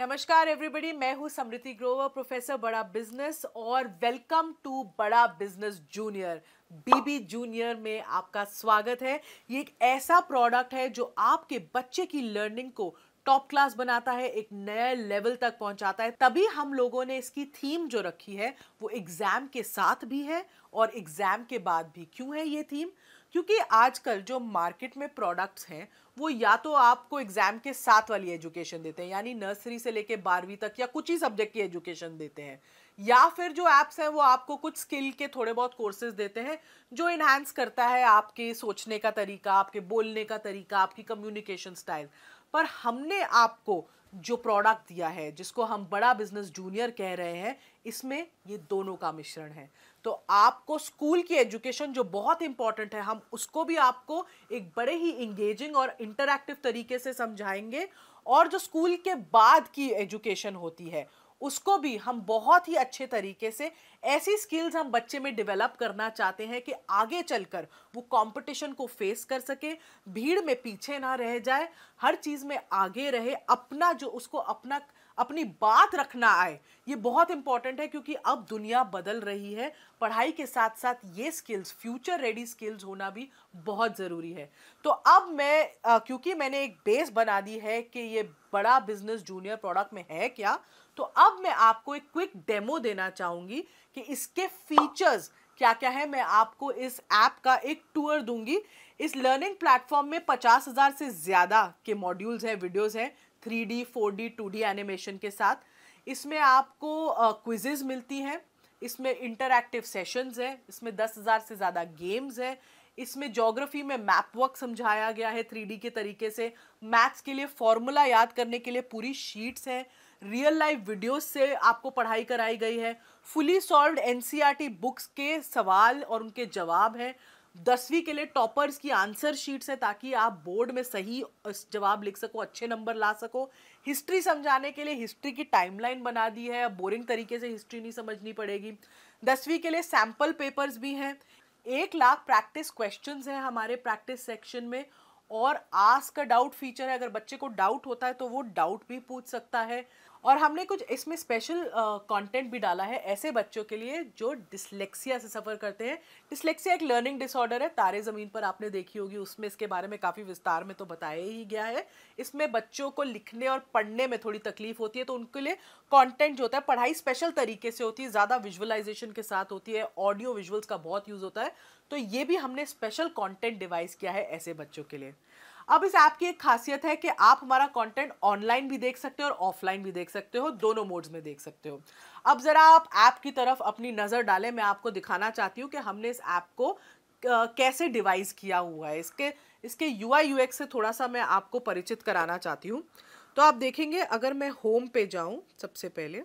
नमस्कार एवरीबडी मैं हूँ समृति ग्रोवर प्रोफेसर बड़ा बिजनेस और welcome to Bada business junior BB junior में आपका स्वागत है ये एक ऐसा प्रोडक्ट है जो आपके बच्चे की लर्निंग को टॉप क्लास बनाता है एक नए लेवल तक पहुंचाता है तभी हम लोगों ने इसकी थीम जो रखी है वो एग्ज़ाम के साथ भी है और एग्ज़ाम के बाद भी क्यों है ये थीम क्योंकि आजकल जो मार्केट में प्रोडक्ट्स हैं वो या तो आपको एग्ज़ाम के साथ वाली एजुकेशन देते हैं यानी नर्सरी से लेके बारहवीं तक या कुछ ही सब्जेक्ट की एजुकेशन देते हैं या फिर जो ऐप्स हैं वो आपको कुछ स्किल के थोड़े बहुत कोर्सेज देते हैं जो इन्हांस करता है आपके सोचने का तरीका आपके बोलने का तरीका आपकी कम्युनिकेशन स्टाइल पर हमने आपको जो प्रोडक्ट दिया है जिसको हम बड़ा बिजनेस जूनियर कह रहे हैं इसमें ये दोनों का मिश्रण है तो आपको स्कूल की एजुकेशन जो बहुत इंपॉर्टेंट है हम उसको भी आपको एक बड़े ही इंगेजिंग और इंटरैक्टिव तरीके से समझाएंगे और जो स्कूल के बाद की एजुकेशन होती है उसको भी हम बहुत ही अच्छे तरीके से ऐसी स्किल्स हम बच्चे में डेवलप करना चाहते हैं कि आगे चलकर वो कंपटीशन को फेस कर सके भीड़ में पीछे ना रह जाए हर चीज़ में आगे रहे अपना जो उसको अपना अपनी बात रखना आए ये बहुत इंपॉर्टेंट है क्योंकि अब दुनिया बदल रही है पढ़ाई के साथ साथ ये स्किल्स फ्यूचर रेडी स्किल्स होना भी बहुत ज़रूरी है तो अब मैं क्योंकि मैंने एक बेस बना दी है कि ये बड़ा बिजनेस जूनियर प्रोडक्ट में है क्या तो अब मैं आपको एक क्विक डेमो देना चाहूँगी कि इसके फीचर्स क्या क्या है मैं आपको इस ऐप का एक टूर दूंगी इस लर्निंग प्लेटफॉर्म में पचास हज़ार से ज़्यादा के मॉड्यूल्स हैं वीडियोस हैं three D four D two D animation के साथ इसमें आपको क्विजेज़ मिलती हैं इसमें इंटरैक्टिव सेशंस हैं इसमें दस हज़ार से ज़्यादा गेम्स हैं इसमें जोग्राफी में मैप वर्क समझाया गया है थ्री के तरीके से मैथ्स के लिए फॉर्मूला याद करने के लिए पूरी शीट्स हैं रियल लाइफ वीडियोस से आपको पढ़ाई कराई गई है फुली आर टी बुक्स के सवाल और उनके जवाब हैं दसवीं के लिए टॉपर्स की आंसर शीट्स है ताकि आप बोर्ड में सही जवाब लिख सको अच्छे नंबर ला सको हिस्ट्री समझाने के लिए हिस्ट्री की टाइमलाइन बना दी है बोरिंग तरीके से हिस्ट्री नहीं समझनी पड़ेगी दसवीं के लिए सैम्पल पेपर्स भी हैं एक लाख प्रैक्टिस क्वेश्चंस हैं हमारे प्रैक्टिस सेक्शन में और आस्क का डाउट फीचर है अगर बच्चे को डाउट होता है तो वो डाउट भी पूछ सकता है और हमने कुछ इसमें स्पेशल कंटेंट भी डाला है ऐसे बच्चों के लिए जो डिसलेक्सिया से सफ़र करते हैं डिसलेक्सिया एक लर्निंग डिसऑर्डर है तारे ज़मीन पर आपने देखी होगी उसमें इसके बारे में काफ़ी विस्तार में तो बताया ही गया है इसमें बच्चों को लिखने और पढ़ने में थोड़ी तकलीफ होती है तो उनके लिए कॉन्टेंट जो होता है पढ़ाई स्पेशल तरीके से होती है ज़्यादा विजुअलाइजेशन के साथ होती है ऑडियो विजुअल्स का बहुत यूज़ होता है तो ये भी हमने स्पेशल कॉन्टेंट डिवाइस किया है ऐसे बच्चों के लिए अब इस ऐप की एक खासियत है कि आप हमारा कंटेंट ऑनलाइन भी देख सकते हो और ऑफलाइन भी देख सकते हो दोनों मोड्स में देख सकते हो अब ज़रा आप ऐप की तरफ अपनी नज़र डालें मैं आपको दिखाना चाहती हूँ कि हमने इस ऐप को कैसे डिवाइस किया हुआ है इसके इसके यू आई यू से थोड़ा सा मैं आपको परिचित कराना चाहती हूँ तो आप देखेंगे अगर मैं होम पे जाऊँ सबसे पहले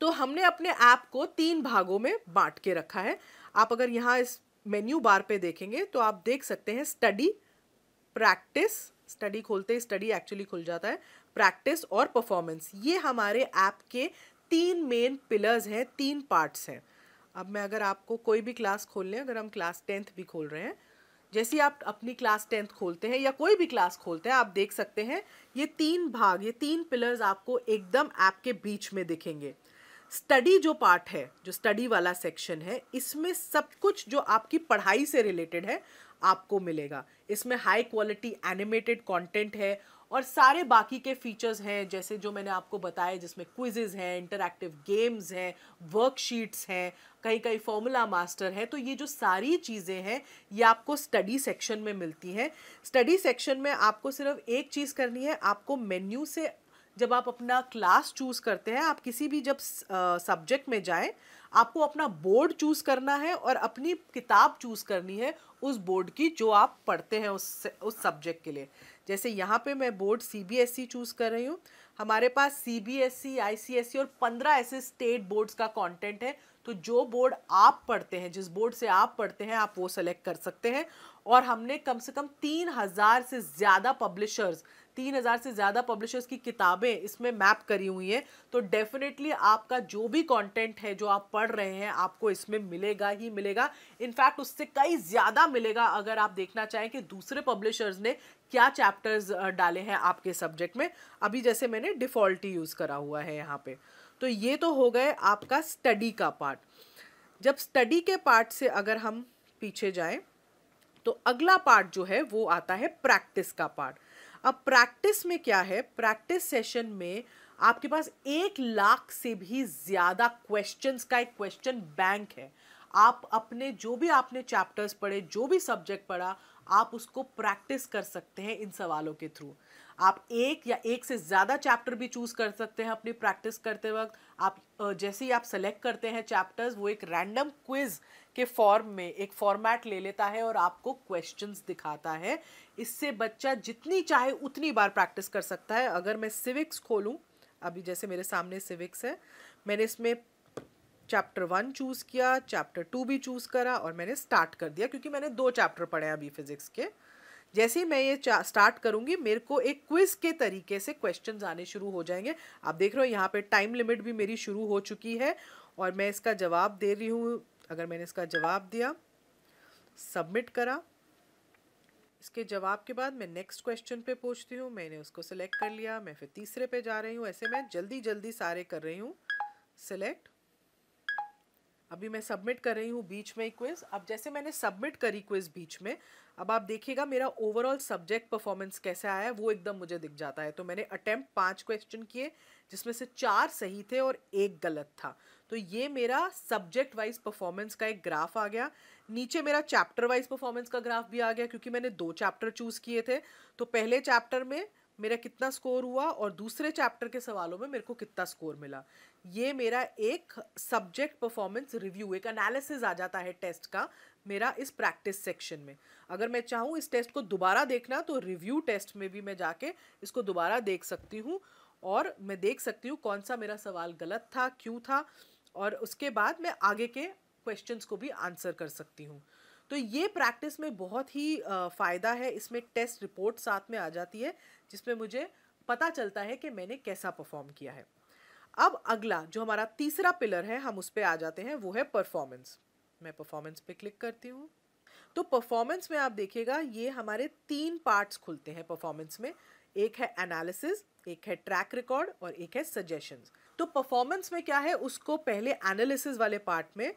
तो हमने अपने ऐप को तीन भागों में बांट के रखा है आप अगर यहाँ इस मेन्यू बार पे देखेंगे तो आप देख सकते हैं स्टडी प्रैक्टिस स्टडी खोलते ही स्टडी एक्चुअली खुल जाता है प्रैक्टिस और परफॉर्मेंस ये हमारे ऐप के तीन मेन पिलर्स हैं तीन पार्ट्स हैं अब मैं अगर आपको कोई भी क्लास खोल लें अगर हम क्लास टेंथ भी खोल रहे हैं जैसे आप अपनी क्लास टेंथ खोलते हैं या कोई भी क्लास खोलते हैं आप देख सकते हैं ये तीन भाग ये तीन पिलर्स आपको एकदम ऐप के बीच में दिखेंगे स्टडी जो पार्ट है जो स्टडी वाला सेक्शन है इसमें सब कुछ जो आपकी पढ़ाई से रिलेटेड है आपको मिलेगा इसमें हाई क्वालिटी एनिमेटेड कंटेंट है और सारे बाकी के फीचर्स हैं जैसे जो मैंने आपको बताया जिसमें क्विजेज हैं इंटरैक्टिव गेम्स हैं वर्कशीट्स हैं कहीं कहीं फॉर्मूला मास्टर हैं तो ये जो सारी चीज़ें हैं ये आपको स्टडी सेक्शन में मिलती हैं स्टडी सेक्शन में आपको सिर्फ एक चीज़ करनी है आपको मेन्यू से जब आप अपना क्लास चूज़ करते हैं आप किसी भी जब सब्जेक्ट में जाए आपको अपना बोर्ड चूज़ करना है और अपनी किताब चूज़ करनी है उस बोर्ड की जो आप पढ़ते हैं उस उस सब्जेक्ट के लिए जैसे यहाँ पे मैं board C B S E choose कर रही हूँ हमारे पास C B S E I C S E और पंद्रह ऐसे स्टेट बोर्ड्स का कंटेंट है तो जो बोर्ड आप पढ़ते हैं जिस बोर्ड से आप पढ़ते हैं आप वो सेलेक्ट कर सकते हैं और हमने कम से कम तीन हज़ार से ज़्यादा पब्लिशर्स तीन हज़ार से ज़्यादा पब्लिशर्स की किताबें इसमें मैप करी हुई हैं तो डेफिनेटली आपका जो भी कंटेंट है जो आप पढ़ रहे हैं आपको इसमें मिलेगा ही मिलेगा इनफैक्ट उससे कई ज़्यादा मिलेगा अगर आप देखना चाहें कि दूसरे पब्लिशर्स ने क्या चैप्टर्स डाले हैं आपके सब्जेक्ट में अभी जैसे मैंने डिफ़ॉल्ट यूज़ करा हुआ है यहाँ पे तो ये तो हो गए आपका स्टडी का पार्ट जब स्टडी के पार्ट से अगर हम पीछे जाएं तो अगला पार्ट जो है वो आता है प्रैक्टिस का पार्ट अब प्रैक्टिस में क्या है प्रैक्टिस सेशन में आपके पास एक लाख से भी ज़्यादा क्वेश्चंस का एक क्वेश्चन बैंक है आप अपने जो भी आपने चैप्टर्स पढ़े जो भी सब्जेक्ट पढ़ा आप उसको प्रैक्टिस कर सकते हैं इन सवालों के थ्रू आप एक या एक से ज़्यादा चैप्टर भी चूज़ कर सकते हैं अपनी प्रैक्टिस करते वक्त आप जैसे ही आप सेलेक्ट करते हैं चैप्टर्स वो एक रैंडम क्विज के फॉर्म में एक फॉर्मेट ले लेता है और आपको क्वेश्चंस दिखाता है इससे बच्चा जितनी चाहे उतनी बार प्रैक्टिस कर सकता है अगर मैं सिविक्स खोलूँ अभी जैसे मेरे सामने सिविक्स है मैंने इसमें चैप्टर वन चूज़ किया चैप्टर टू भी चूज़ करा और मैंने स्टार्ट कर दिया क्योंकि मैंने दो चैप्टर पढ़े हैं अभी फिज़िक्स के जैसे ही मैं ये स्टार्ट करूँगी मेरे को एक क्विज़ के तरीके से क्वेश्चन आने शुरू हो जाएंगे आप देख रहे हो यहाँ पर टाइम लिमिट भी मेरी शुरू हो चुकी है और मैं इसका जवाब दे रही हूँ अगर मैंने इसका जवाब दिया सबमिट करा इसके जवाब के बाद मैं नेक्स्ट क्वेश्चन पे पूछती हूँ मैंने उसको सिलेक्ट कर लिया मैं फिर तीसरे पे जा रही हूँ ऐसे मैं जल्दी जल्दी सारे कर रही हूँ सिलेक्ट अभी मैं सबमिट कर रही हूँ बीच में क्विज़ अब जैसे मैंने सबमिट करी क्विज़ बीच में अब आप देखिएगा मेरा ओवरऑल सब्जेक्ट परफॉर्मेंस कैसे आया है वो एकदम मुझे दिख जाता है तो मैंने अटैम्प्ट पाँच क्वेश्चन किए जिसमें से चार सही थे और एक गलत था तो ये मेरा सब्जेक्ट वाइज परफॉर्मेंस का एक ग्राफ आ गया नीचे मेरा चैप्टर वाइज परफॉर्मेंस का ग्राफ भी आ गया क्योंकि मैंने दो चैप्टर चूज़ किए थे तो पहले चैप्टर में मेरा कितना स्कोर हुआ और दूसरे चैप्टर के सवालों में मेरे को कितना स्कोर मिला ये मेरा एक सब्जेक्ट परफॉर्मेंस रिव्यू एक एनालिसिस आ जाता है टेस्ट का मेरा इस प्रैक्टिस सेक्शन में अगर मैं चाहूँ इस टेस्ट को दोबारा देखना तो रिव्यू टेस्ट में भी मैं जाके इसको दोबारा देख सकती हूँ और मैं देख सकती हूँ कौन सा मेरा सवाल गलत था क्यों था और उसके बाद मैं आगे के क्वेश्चंस को भी आंसर कर सकती हूँ तो ये प्रैक्टिस में बहुत ही फ़ायदा है इसमें टेस्ट रिपोर्ट साथ में आ जाती है जिसमें मुझे पता चलता है कि मैंने कैसा परफॉर्म किया है अब अगला जो हमारा तीसरा पिलर है हम उस पर आ जाते हैं वो है परफॉर्मेंस मैं परफॉर्मेंस पे क्लिक करती हूँ तो परफॉर्मेंस में आप देखिएगा ये हमारे तीन पार्ट्स खुलते हैं परफॉर्मेंस में एक है एनालिसिस एक है ट्रैक रिकॉर्ड और एक है सजेशंस तो परफॉर्मेंस में क्या है उसको पहले एनालिसिस वाले पार्ट में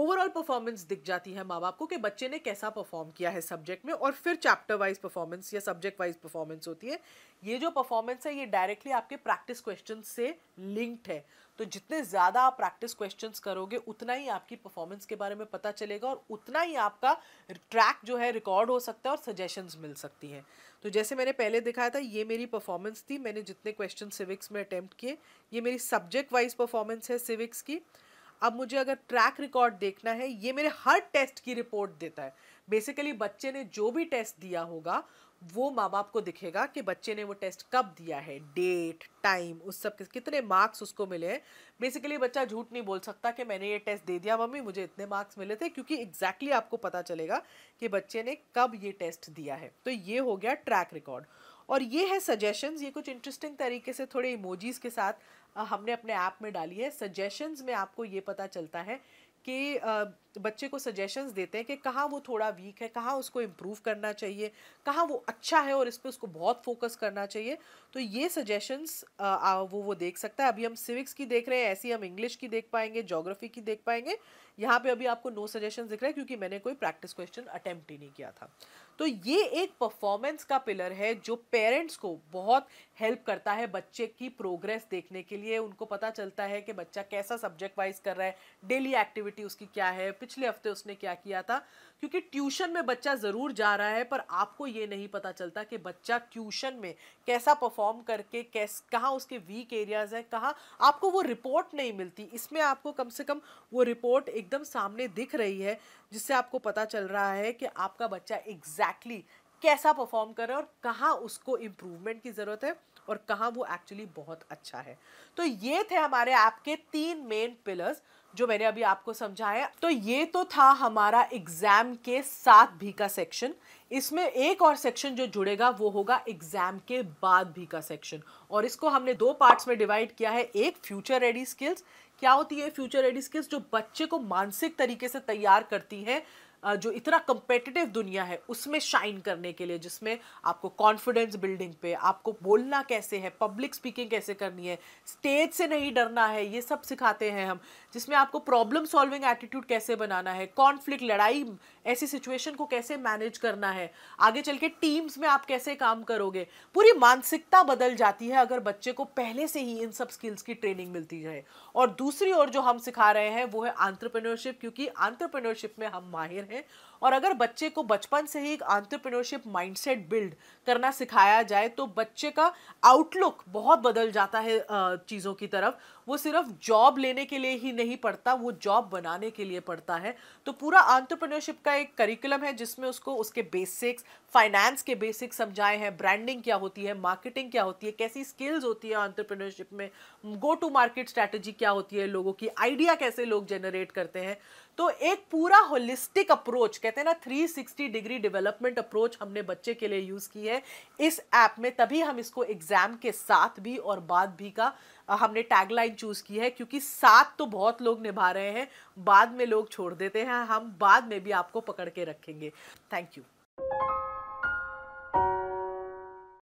ओवरऑल परफॉर्मेंस दिख जाती है माँ बाप को कि बच्चे ने कैसा परफॉर्म किया है सब्जेक्ट में और फिर चैप्टर वाइज परफॉर्मेंस या सब्जेक्ट वाइज परफॉर्मेंस होती है ये जो परफॉर्मेंस है ये डायरेक्टली आपके प्रैक्टिस क्वेश्चन से लिंक्ड है तो जितने ज़्यादा आप प्रैक्टिस क्वेश्चन करोगे उतना ही आपकी परफॉर्मेंस के बारे में पता चलेगा और उतना ही आपका ट्रैक जो है रिकॉर्ड हो सकता है और सजेशंस मिल सकती हैं तो जैसे मैंने पहले दिखाया था ये मेरी परफॉर्मेंस थी मैंने जितने क्वेश्चन सिविक्स में अटैम्प्ट किए ये मेरी सब्जेक्ट वाइज परफॉर्मेंस है सिविक्स की अब मुझे अगर ट्रैक रिकॉर्ड देखना है ये मेरे हर टेस्ट की रिपोर्ट देता है बेसिकली बच्चे ने जो भी टेस्ट दिया होगा वो माँ बाप को दिखेगा कि बच्चे ने वो टेस्ट कब दिया है डेट टाइम उस सब कितने मार्क्स उसको मिले हैं बेसिकली बच्चा झूठ नहीं बोल सकता कि मैंने ये टेस्ट दे दिया मम्मी मुझे इतने मार्क्स मिले थे क्योंकि एग्जैक्टली exactly आपको पता चलेगा कि बच्चे ने कब ये टेस्ट दिया है तो ये हो गया ट्रैक रिकॉर्ड और ये है सजेशंस ये कुछ इंटरेस्टिंग तरीके से थोड़े इमोजीज़ के साथ हमने अपने ऐप में डाली है सजेशंस में आपको ये पता चलता है कि तो बच्चे को सजेशंस देते हैं कि कहाँ वो थोड़ा वीक है कहाँ उसको इम्प्रूव करना चाहिए कहाँ वो अच्छा है और इस पर उसको बहुत फोकस करना चाहिए तो ये सजेशंस वो वो देख सकता है अभी हम सिविक्स की देख रहे हैं ऐसी हम इंग्लिश की देख पाएंगे जोग्राफी की देख पाएंगे यहाँ पे अभी आपको नो सजेशन दिख रहा है क्योंकि मैंने कोई प्रैक्टिस क्वेश्चन अटैम्प्ट ही नहीं किया था तो ये एक परफॉर्मेंस का पिलर है जो पेरेंट्स को बहुत हेल्प करता है बच्चे की प्रोग्रेस देखने के लिए उनको पता चलता है कि बच्चा कैसा सब्जेक्ट वाइज कर रहा है डेली एक्टिविटी उसकी क्या है पिछले हफ्ते उसने क्या किया था क्योंकि ट्यूशन में बच्चा ज़रूर जा रहा है पर आपको ये नहीं पता चलता कि बच्चा ट्यूशन में कैसा परफॉर्म करके कैस कहाँ उसके वीक एरियाज़ हैं कहाँ आपको वो रिपोर्ट नहीं मिलती इसमें आपको कम से कम वो रिपोर्ट एकदम सामने दिख रही है जिससे आपको पता चल रहा है कि आपका बच्चा एग्जैक्टली exactly कैसा परफॉर्म कर रहा है और कहाँ उसको इम्प्रूवमेंट की ज़रूरत है और कहाँ वो एक्चुअली बहुत अच्छा है तो ये थे हमारे ऐप के तीन मेन पिलर्स जो मैंने अभी आपको समझाया तो ये तो था हमारा एग्ज़ाम के साथ भी का सेक्शन इसमें एक और सेक्शन जो जुड़ेगा वो होगा एग्ज़ाम के बाद भी का सेक्शन और इसको हमने दो पार्ट्स में डिवाइड किया है एक फ्यूचर रेडी स्किल्स क्या होती है फ्यूचर रेडी स्किल्स जो बच्चे को मानसिक तरीके से तैयार करती है जो इतना कंपेटिटिव दुनिया है उसमें शाइन करने के लिए जिसमें आपको कॉन्फिडेंस बिल्डिंग पे आपको बोलना कैसे है पब्लिक स्पीकिंग कैसे करनी है स्टेज से नहीं डरना है ये सब सिखाते हैं हम जिसमें आपको प्रॉब्लम सॉल्विंग एटीट्यूड कैसे बनाना है कॉन्फ्लिक्ट लड़ाई ऐसी सिचुएशन को कैसे मैनेज करना है आगे चल के टीम्स में आप कैसे काम करोगे पूरी मानसिकता बदल जाती है अगर बच्चे को पहले से ही इन सब स्किल्स की ट्रेनिंग मिलती है और दूसरी ओर जो हम सिखा रहे हैं वो है आंट्रप्रनोरशिप क्योंकि आंट्रप्रनोरशिप में हम माहिर हैं हैं और अगर बच्चे को बचपन से ही एक आंट्रप्रनोरशिप माइंडसेट बिल्ड करना सिखाया जाए तो बच्चे का आउटलुक बहुत बदल जाता है चीज़ों की तरफ वो सिर्फ जॉब लेने के लिए ही नहीं पढ़ता वो जॉब बनाने के लिए पढ़ता है तो पूरा आंट्रप्रनोरशिप का एक करिकुलम है जिसमें उसको उसके बेसिक्स फाइनेंस के बेसिक्स समझाए हैं ब्रांडिंग क्या होती है मार्केटिंग क्या होती है कैसी स्किल्स होती है आंट्रप्रनोरशिप में गो टू मार्केट स्ट्रैटेजी क्या होती है लोगों की आइडिया कैसे लोग जनरेट करते हैं तो एक पूरा होलिस्टिक अप्रोच कहते हैं ना 360 डिग्री डेवलपमेंट अप्रोच हमने बच्चे के लिए यूज़ की है इस ऐप में तभी हम इसको एग्ज़ाम के साथ भी और बाद भी का हमने टैगलाइन चूज़ की है क्योंकि साथ तो बहुत लोग निभा रहे हैं बाद में लोग छोड़ देते हैं हम बाद में भी आपको पकड़ के रखेंगे थैंक यू